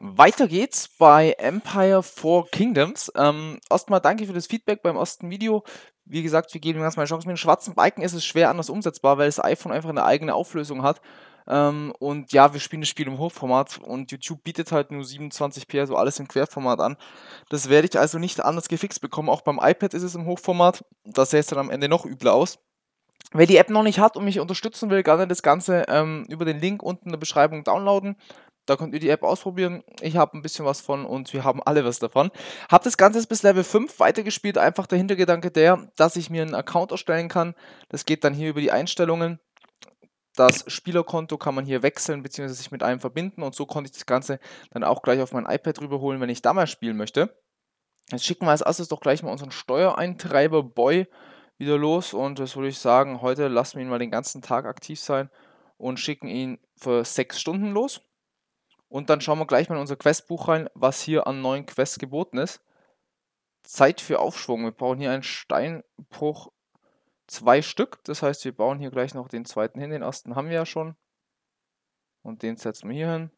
Weiter geht's bei Empire for Kingdoms. Ähm, erstmal danke für das Feedback beim ersten Video. Wie gesagt, wir geben ganz mal Chance. Mit den schwarzen Balken ist es schwer anders umsetzbar, weil das iPhone einfach eine eigene Auflösung hat. Ähm, und ja, wir spielen das Spiel im Hochformat und YouTube bietet halt nur 27p, also alles im Querformat an. Das werde ich also nicht anders gefixt bekommen. Auch beim iPad ist es im Hochformat. Das sähe es dann am Ende noch übler aus. Wer die App noch nicht hat und mich unterstützen will, gerne das Ganze ähm, über den Link unten in der Beschreibung downloaden. Da könnt ihr die App ausprobieren. Ich habe ein bisschen was von und wir haben alle was davon. Habe das Ganze bis Level 5 weitergespielt. Einfach der Hintergedanke der, dass ich mir einen Account erstellen kann. Das geht dann hier über die Einstellungen. Das Spielerkonto kann man hier wechseln bzw. sich mit einem verbinden und so konnte ich das Ganze dann auch gleich auf mein iPad rüberholen, wenn ich da mal spielen möchte. Jetzt schicken wir als erstes doch gleich mal unseren Steuereintreiber Boy wieder los und das würde ich sagen, heute lassen wir ihn mal den ganzen Tag aktiv sein und schicken ihn für 6 Stunden los. Und dann schauen wir gleich mal in unser Questbuch rein, was hier an neuen Quests geboten ist. Zeit für Aufschwung. Wir brauchen hier einen Steinbruch, zwei Stück. Das heißt, wir bauen hier gleich noch den zweiten hin. Den ersten haben wir ja schon. Und den setzen wir hier hin.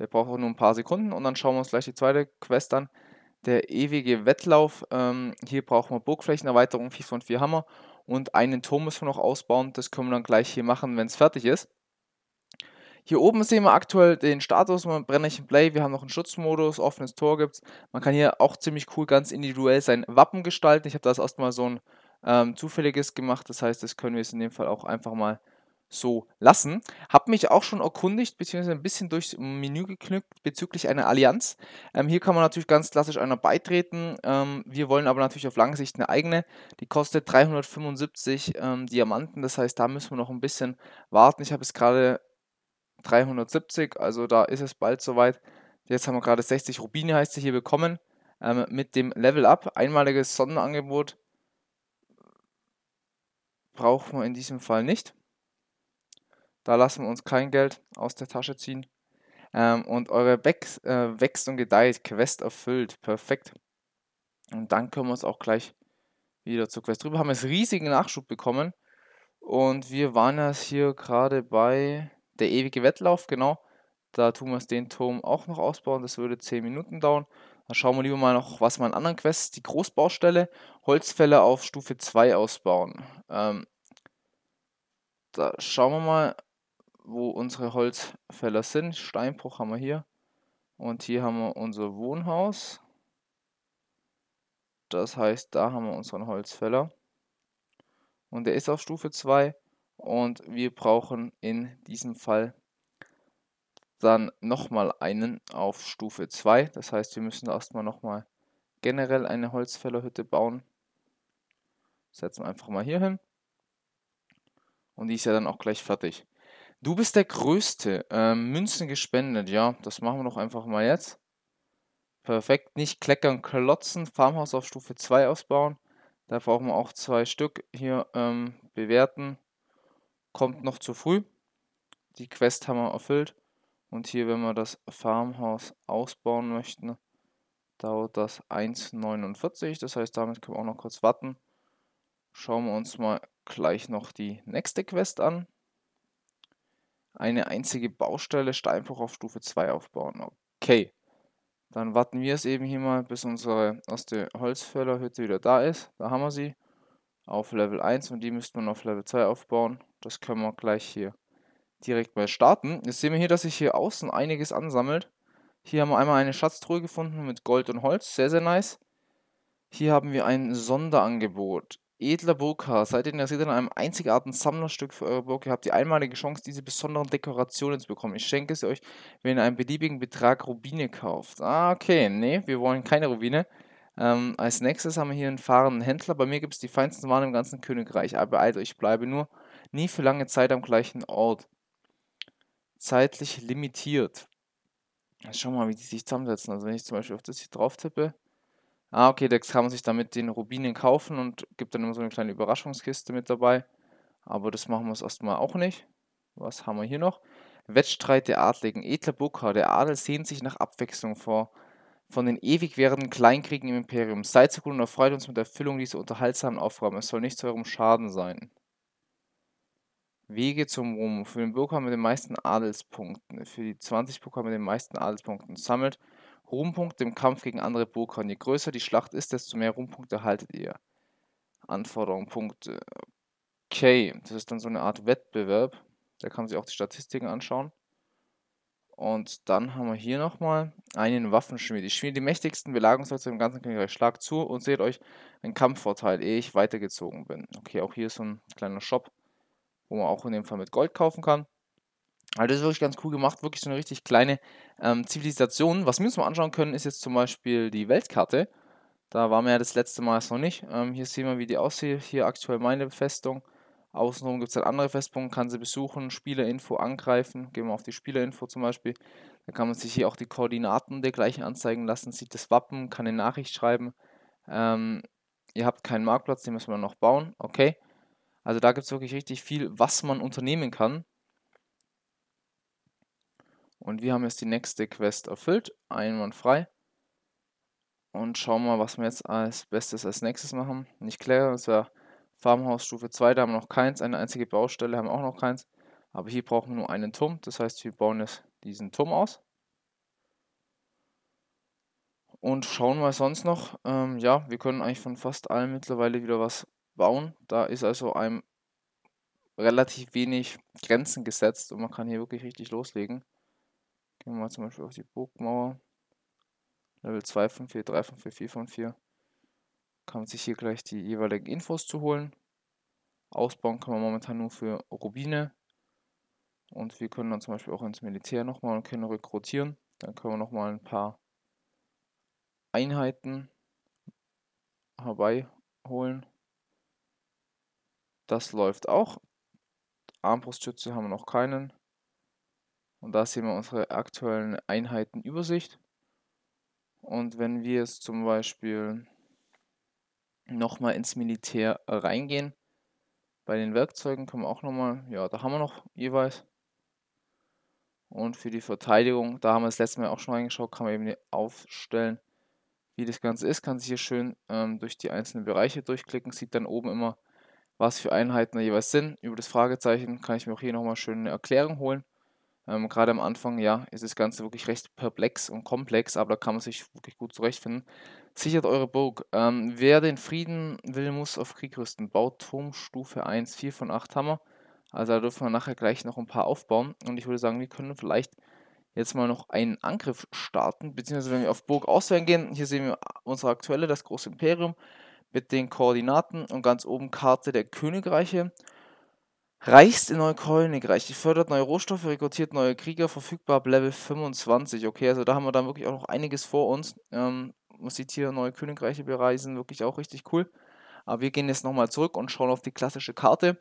Der braucht auch nur ein paar Sekunden. Und dann schauen wir uns gleich die zweite Quest an. Der ewige Wettlauf. Ähm, hier brauchen wir Burgflächenerweiterung, 4 von 4 Hammer. Und einen Turm müssen wir noch ausbauen. Das können wir dann gleich hier machen, wenn es fertig ist. Hier oben sehen wir aktuell den Status, man brennt Play, wir haben noch einen Schutzmodus, offenes Tor gibt's. Man kann hier auch ziemlich cool ganz individuell sein Wappen gestalten. Ich habe das erstmal so ein ähm, zufälliges gemacht, das heißt, das können wir jetzt in dem Fall auch einfach mal so lassen. Habe mich auch schon erkundigt, beziehungsweise ein bisschen durchs Menü geknüpft bezüglich einer Allianz. Ähm, hier kann man natürlich ganz klassisch einer beitreten. Ähm, wir wollen aber natürlich auf lange Sicht eine eigene. Die kostet 375 ähm, Diamanten, das heißt, da müssen wir noch ein bisschen warten. Ich habe es gerade 370, also da ist es bald soweit. Jetzt haben wir gerade 60 Rubine, heißt sie hier bekommen, ähm, mit dem Level Up. Einmaliges Sonderangebot brauchen wir in diesem Fall nicht. Da lassen wir uns kein Geld aus der Tasche ziehen. Ähm, und eure Wex, äh, wächst und gedeiht, Quest erfüllt, perfekt. Und dann können wir uns auch gleich wieder zur Quest drüber. Haben jetzt riesigen Nachschub bekommen. Und wir waren jetzt hier gerade bei der ewige Wettlauf, genau. Da tun wir den Turm auch noch ausbauen. Das würde 10 Minuten dauern. Dann schauen wir lieber mal noch, was man an anderen Quests, die Großbaustelle, Holzfälle auf Stufe 2 ausbauen. Ähm, da schauen wir mal, wo unsere Holzfäller sind. Steinbruch haben wir hier. Und hier haben wir unser Wohnhaus. Das heißt, da haben wir unseren Holzfäller. Und der ist auf Stufe 2. Und wir brauchen in diesem Fall dann nochmal einen auf Stufe 2. Das heißt, wir müssen erstmal nochmal generell eine Holzfällerhütte bauen. Setzen wir einfach mal hier hin. Und die ist ja dann auch gleich fertig. Du bist der Größte. Ähm, Münzen gespendet. Ja, das machen wir doch einfach mal jetzt. Perfekt. Nicht kleckern, klotzen. Farmhaus auf Stufe 2 ausbauen. Da brauchen wir auch zwei Stück. Hier ähm, bewerten kommt noch zu früh. Die Quest haben wir erfüllt. Und hier, wenn wir das Farmhaus ausbauen möchten, dauert das 1,49. Das heißt, damit können wir auch noch kurz warten. Schauen wir uns mal gleich noch die nächste Quest an. Eine einzige Baustelle Steinbruch auf Stufe 2 aufbauen. Okay. Dann warten wir es eben hier mal, bis unsere erste Holzfällerhütte wieder da ist. Da haben wir sie auf Level 1 und die müsste man auf Level 2 aufbauen. Das können wir gleich hier direkt mal starten. Jetzt sehen wir hier, dass sich hier außen einiges ansammelt. Hier haben wir einmal eine Schatztruhe gefunden mit Gold und Holz. Sehr, sehr nice. Hier haben wir ein Sonderangebot. Edler Burka, seid ihr interessiert an einem einzigartigen Sammlerstück für eure Burg? Ihr habt die einmalige Chance, diese besonderen Dekorationen zu bekommen. Ich schenke es euch, wenn ihr einen beliebigen Betrag Rubine kauft. Ah, okay, nee, wir wollen keine Rubine. Ähm, als nächstes haben wir hier einen fahrenden Händler. Bei mir gibt es die feinsten Waren im ganzen Königreich. Aber beeilt euch, bleibe nur nie für lange Zeit am gleichen Ort. Zeitlich limitiert. Schau mal, wie die sich zusammensetzen. Also wenn ich zum Beispiel auf das hier drauf tippe. Ah, okay, da kann man sich damit den Rubinen kaufen und gibt dann immer so eine kleine Überraschungskiste mit dabei. Aber das machen wir es erstmal auch nicht. Was haben wir hier noch? Wettstreit der Adligen. Edler Booker, der Adel sehnt sich nach Abwechslung vor von den ewig währenden Kleinkriegen im Imperium. Seid so gut und erfreut uns mit der Erfüllung dieser unterhaltsamen Aufgaben. Es soll nicht zu eurem Schaden sein. Wege zum Ruhm. Für den Bürger mit den meisten Adelspunkten. Für die 20 Bürger mit den meisten Adelspunkten. Sammelt Ruhmpunkte im Kampf gegen andere Burger. Je größer die Schlacht ist, desto mehr Ruhmpunkte erhaltet ihr. Anforderungen, Punkte. Okay, das ist dann so eine Art Wettbewerb. Da kann man sich auch die Statistiken anschauen. Und dann haben wir hier nochmal einen Waffenschmied. Ich schmiede die mächtigsten Belagerungsfahrzeuge im ganzen Königreich. Schlag zu und seht euch einen Kampfvorteil, ehe ich weitergezogen bin. Okay, auch hier ist so ein kleiner Shop, wo man auch in dem Fall mit Gold kaufen kann. Also das ist wirklich ganz cool gemacht, wirklich so eine richtig kleine ähm, Zivilisation. Was wir uns mal anschauen können, ist jetzt zum Beispiel die Weltkarte. Da waren wir ja das letzte Mal noch nicht. Ähm, hier sehen wir, wie die aussieht. Hier aktuell meine Festung. Außenrum gibt es halt andere Festpunkte, kann sie besuchen, Spielerinfo angreifen. Gehen wir auf die Spielerinfo zum Beispiel. Da kann man sich hier auch die Koordinaten dergleichen anzeigen lassen, sieht das Wappen, kann eine Nachricht schreiben. Ähm, ihr habt keinen Marktplatz, den müssen wir noch bauen. Okay. Also da gibt es wirklich richtig viel, was man unternehmen kann. Und wir haben jetzt die nächste Quest erfüllt, einwandfrei. Und schauen mal, was wir jetzt als Bestes als nächstes machen. Nicht klären, das wäre Farmhaus Stufe 2, da haben wir noch keins, eine einzige Baustelle haben wir auch noch keins. Aber hier brauchen wir nur einen Turm, das heißt wir bauen jetzt diesen Turm aus. Und schauen wir sonst noch, ähm, ja, wir können eigentlich von fast allem mittlerweile wieder was bauen. Da ist also einem relativ wenig Grenzen gesetzt und man kann hier wirklich richtig loslegen. Gehen wir mal zum Beispiel auf die Burgmauer. Level 2 von 4, 3 von 4, 4 von 4 kann man sich hier gleich die jeweiligen Infos zu holen. Ausbauen kann man momentan nur für Rubine. Und wir können dann zum Beispiel auch ins Militär nochmal und können rekrutieren. Dann können wir nochmal ein paar Einheiten herbeiholen. Das läuft auch. Armbrustschütze haben wir noch keinen. Und da sehen wir unsere aktuellen Einheitenübersicht. Und wenn wir jetzt zum Beispiel nochmal ins Militär äh, reingehen. Bei den Werkzeugen kommen wir auch nochmal, ja, da haben wir noch jeweils. Und für die Verteidigung, da haben wir das letzte Mal auch schon reingeschaut, kann man eben aufstellen, wie das Ganze ist. Kann sich hier schön ähm, durch die einzelnen Bereiche durchklicken, sieht dann oben immer, was für Einheiten da jeweils sind. Über das Fragezeichen kann ich mir auch hier nochmal schön eine Erklärung holen. Ähm, Gerade am Anfang, ja, ist das Ganze wirklich recht perplex und komplex, aber da kann man sich wirklich gut zurechtfinden. Sichert eure Burg. Ähm, wer den Frieden will, muss auf Krieg rüsten. Baut Turmstufe 1, 4 von 8 Hammer. Also da dürfen wir nachher gleich noch ein paar aufbauen. Und ich würde sagen, wir können vielleicht jetzt mal noch einen Angriff starten. Beziehungsweise wenn wir auf Burg auswählen gehen, hier sehen wir unsere aktuelle, das große Imperium, mit den Koordinaten und ganz oben Karte der Königreiche. Reichst in neue Königreich, fördert neue Rohstoffe, rekrutiert neue Krieger, verfügbar ab Level 25. Okay, also da haben wir dann wirklich auch noch einiges vor uns. Ähm, man sieht hier neue Königreiche bereisen, wirklich auch richtig cool. Aber wir gehen jetzt nochmal zurück und schauen auf die klassische Karte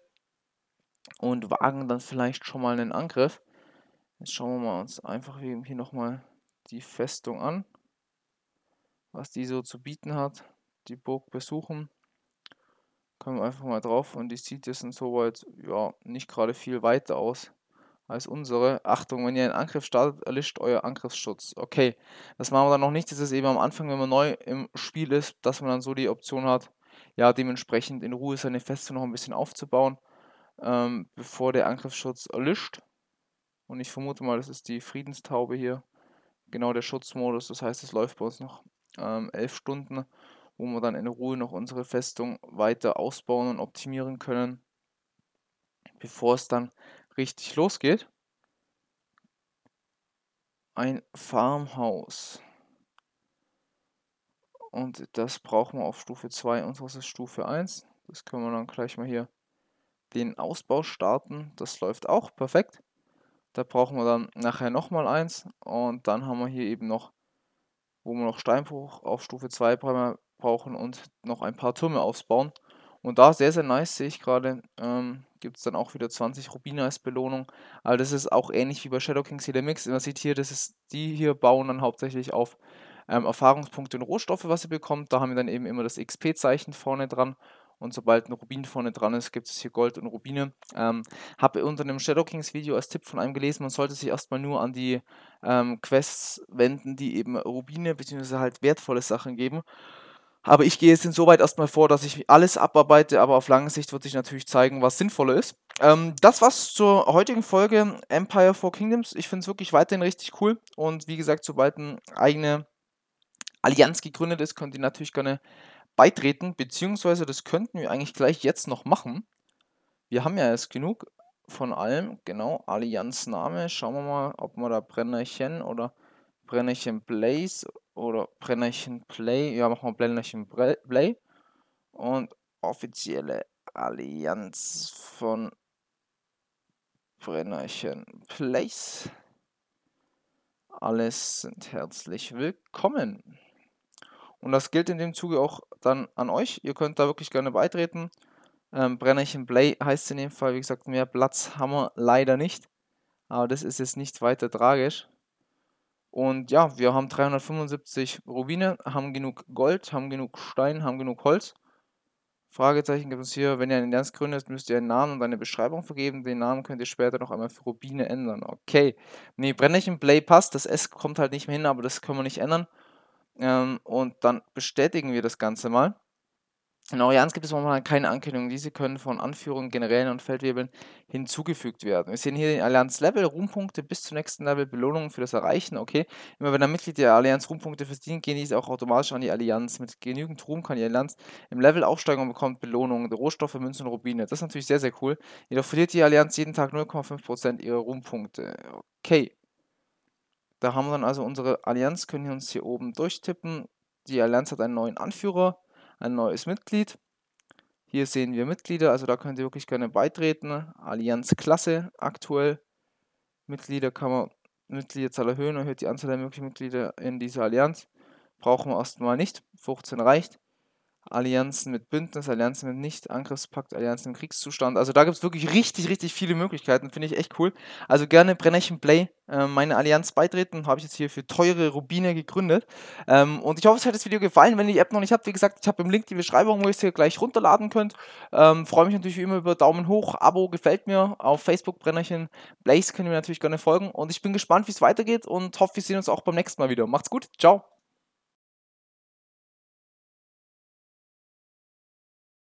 und wagen dann vielleicht schon mal einen Angriff. Jetzt schauen wir mal uns einfach eben hier nochmal die Festung an, was die so zu bieten hat. Die Burg besuchen. Können wir einfach mal drauf und die sieht jetzt soweit ja nicht gerade viel weiter aus als unsere. Achtung, wenn ihr einen Angriff startet, erlischt euer Angriffsschutz. Okay, das machen wir dann noch nicht. Das ist eben am Anfang, wenn man neu im Spiel ist, dass man dann so die Option hat, ja, dementsprechend in Ruhe seine Feste noch ein bisschen aufzubauen, ähm, bevor der Angriffsschutz erlischt. Und ich vermute mal, das ist die Friedenstaube hier. Genau der Schutzmodus, das heißt, es läuft bei uns noch ähm, elf Stunden, wo wir dann in Ruhe noch unsere Festung weiter ausbauen und optimieren können, bevor es dann richtig losgeht. Ein Farmhaus. Und das brauchen wir auf Stufe 2 und unseres ist Stufe 1. Das können wir dann gleich mal hier den Ausbau starten. Das läuft auch perfekt. Da brauchen wir dann nachher nochmal eins. Und dann haben wir hier eben noch, wo wir noch Steinbruch auf Stufe 2 brauchen und noch ein paar Türme ausbauen. Und da sehr, sehr nice sehe ich gerade. Ähm, Gibt es dann auch wieder 20 Rubine als Belohnung. Aber also das ist auch ähnlich wie bei Shadow Kings hier der Mix. Man sieht hier, das ist, die hier bauen dann hauptsächlich auf ähm, Erfahrungspunkte und Rohstoffe, was ihr bekommt. Da haben wir dann eben immer das XP-Zeichen vorne dran. Und sobald ein Rubin vorne dran ist, gibt es hier Gold und Rubine. Ähm, Habe unter einem Shadow Kings Video als Tipp von einem gelesen, man sollte sich erstmal nur an die ähm, Quests wenden, die eben Rubine bzw. halt wertvolle Sachen geben. Aber ich gehe jetzt insoweit erstmal vor, dass ich alles abarbeite, aber auf lange Sicht wird sich natürlich zeigen, was sinnvoller ist. Ähm, das war's zur heutigen Folge Empire for Kingdoms. Ich finde es wirklich weiterhin richtig cool und wie gesagt, sobald eine eigene Allianz gegründet ist, könnt ihr natürlich gerne beitreten, beziehungsweise das könnten wir eigentlich gleich jetzt noch machen. Wir haben ja erst genug von allem, genau, Allianzname. Schauen wir mal, ob wir da Brennerchen oder Brennerchen Blaze oder Brennerchen Play. Ja, machen wir Brennerchen Play. Und offizielle Allianz von Brennerchen Place. Alles sind herzlich willkommen. Und das gilt in dem Zuge auch dann an euch. Ihr könnt da wirklich gerne beitreten. Ähm, Brennerchen Play heißt in dem Fall, wie gesagt, mehr Platz haben wir leider nicht. Aber das ist jetzt nicht weiter tragisch. Und ja, wir haben 375 Rubine, haben genug Gold, haben genug Stein, haben genug Holz. Fragezeichen gibt es hier, wenn ihr einen Ernst gründet, müsst ihr einen Namen und eine Beschreibung vergeben. Den Namen könnt ihr später noch einmal für Rubine ändern. Okay. Nee, Brennlichen Play passt. Das S kommt halt nicht mehr hin, aber das können wir nicht ändern. Ähm, und dann bestätigen wir das Ganze mal. In genau, Orians gibt es momentan keine Ankündigung. Diese können von Anführungen, Generälen und Feldwebeln hinzugefügt werden. Wir sehen hier den Allianz-Level, Ruhmpunkte bis zum nächsten Level, Belohnungen für das Erreichen. Okay, immer wenn ein Mitglied der Allianz Ruhmpunkte verdient, gehen diese auch automatisch an die Allianz. Mit genügend Ruhm kann die Allianz im Level aufsteigen und bekommt Belohnungen, Rohstoffe, Münzen und Rubine. Das ist natürlich sehr, sehr cool. Jedoch verliert die Allianz jeden Tag 0,5% ihrer Ruhmpunkte. Okay. Da haben wir dann also unsere Allianz, können wir uns hier oben durchtippen. Die Allianz hat einen neuen Anführer ein neues Mitglied. Hier sehen wir Mitglieder, also da könnt ihr wirklich gerne beitreten. Allianz Klasse aktuell. Mitglieder kann man Mitgliederzahl erhöhen, erhöht die Anzahl der möglichen Mitglieder in dieser Allianz. Brauchen wir erstmal nicht. 15 reicht. Allianzen mit Bündnis, Allianzen mit Nicht-Angriffspakt, Allianzen im Kriegszustand. Also da gibt es wirklich richtig, richtig viele Möglichkeiten. Finde ich echt cool. Also gerne Brennerchen Play, äh, meine Allianz beitreten. Habe ich jetzt hier für teure Rubine gegründet. Ähm, und ich hoffe, es hat das Video gefallen. Wenn ihr die App noch nicht habt, wie gesagt, ich habe im Link die Beschreibung, wo ihr es hier gleich runterladen könnt. Ähm, Freue mich natürlich wie immer über Daumen hoch, Abo gefällt mir. Auf Facebook Brennerchen Blaze könnt ihr mir natürlich gerne folgen. Und ich bin gespannt, wie es weitergeht und hoffe, wir sehen uns auch beim nächsten Mal wieder. Macht's gut. Ciao.